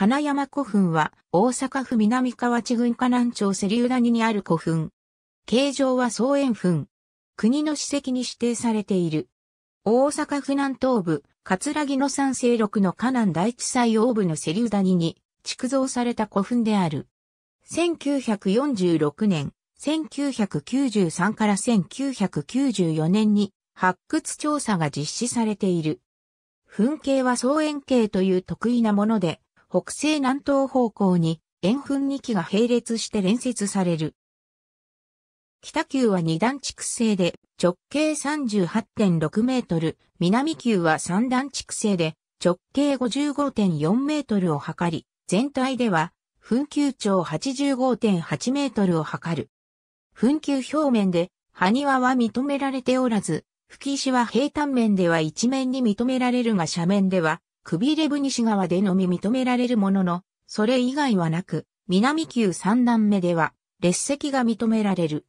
金山古墳は大阪府南河内郡河南町セリウダ谷にある古墳。形状は草園墳。国の史跡に指定されている。大阪府南東部、葛城の三省六の河南大地祭王部のセリウダ谷に築造された古墳である。1946年、1993から1994年に発掘調査が実施されている。墳形は草園形という得意なもので、北西南東方向に円墳2基が並列して連接される。北急は2段築成で直径38.6メートル、南急は3段築成で直径55.4メートルを測り、全体では墳急長85.8メートルを測る。墳急表面で埴輪は認められておらず、吹石は平坦面では一面に認められるが斜面ではクビレブ西側でのみ認められるものの、それ以外はなく、南級三段目では、列席が認められる。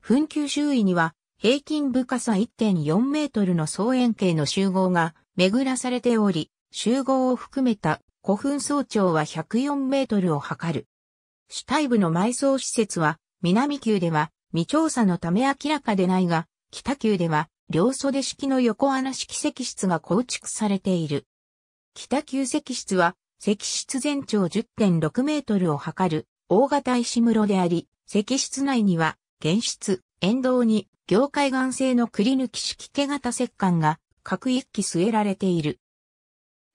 墳丘周囲には、平均深さ1.4メートルの総円形の集合が巡らされており、集合を含めた古墳総長は104メートルを測る。主体部の埋葬施設は、南級では未調査のため明らかでないが、北級では両袖式の横穴式石室が構築されている。北旧石室は、石室全長10.6メートルを測る大型石室であり、石室内には、原室、沿道に、業界岩製のくり抜き式毛型石棺が、各一機据えられている。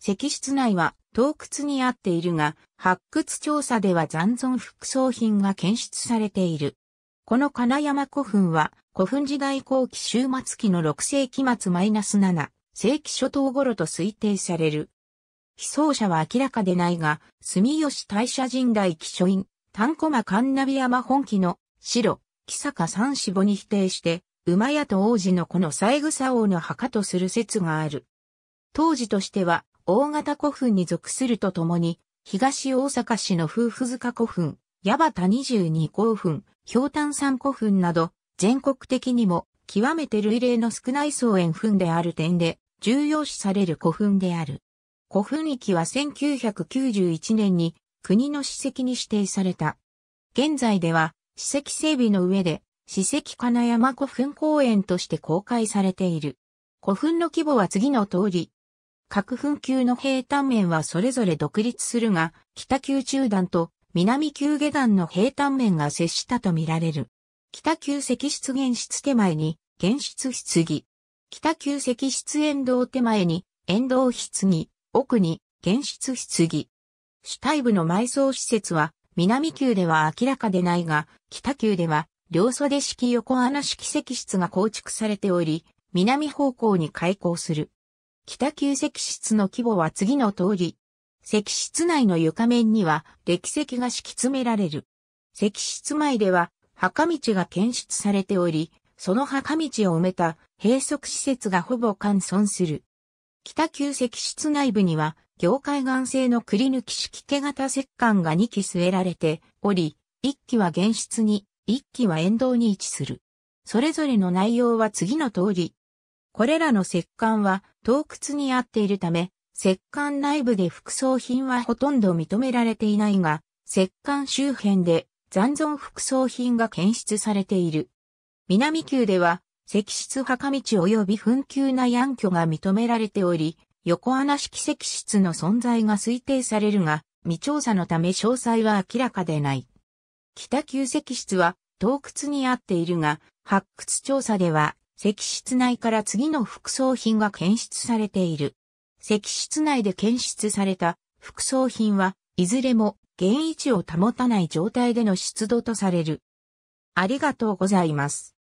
石室内は、洞窟にあっているが、発掘調査では残存副葬品が検出されている。この金山古墳は、古墳時代後期終末期の6世紀末マイナス -7 世紀初頭頃と推定される。被葬者は明らかでないが、住吉大社神代記書院、丹駒神ナビ山本記の、白、木坂三四母に否定して、馬屋と王子の子の三草王の墓とする説がある。当時としては、大型古墳に属するとともに、東大阪市の夫婦塚古墳、矢端十二古墳、氷炭山古墳など、全国的にも、極めて類例の少ない草園墳である点で、重要視される古墳である。古墳域は1991年に国の史跡に指定された。現在では史跡整備の上で史跡金山古墳公園として公開されている。古墳の規模は次の通り。各墳級の平坦面はそれぞれ独立するが、北級中段と南級下段の平坦面が接したとみられる。北級石室現室手前に現室棺。北級石室沿道手前に沿道棺。奥に現出棺。主体部の埋葬施設は、南宮では明らかでないが、北宮では、両袖式横穴式石室が構築されており、南方向に開口する。北宮石室の規模は次の通り。石室内の床面には、歴石が敷き詰められる。石室前では、墓道が検出されており、その墓道を埋めた閉塞施設がほぼ完存する。北旧石室内部には、業界岩製のくり抜き式毛型石棺が2基据えられており、1基は原室に、1基は沿道に位置する。それぞれの内容は次の通り。これらの石棺は洞窟にあっているため、石棺内部で副葬品はほとんど認められていないが、石棺周辺で残存副葬品が検出されている。南宮では石室墓道及び紛糾な暗渠が認められており、横穴式石室の存在が推定されるが、未調査のため詳細は明らかでない。北旧石室は洞窟にあっているが、発掘調査では石室内から次の副葬品が検出されている。石室内で検出された副葬品はいずれも原位置を保たない状態での出土とされる。ありがとうございます。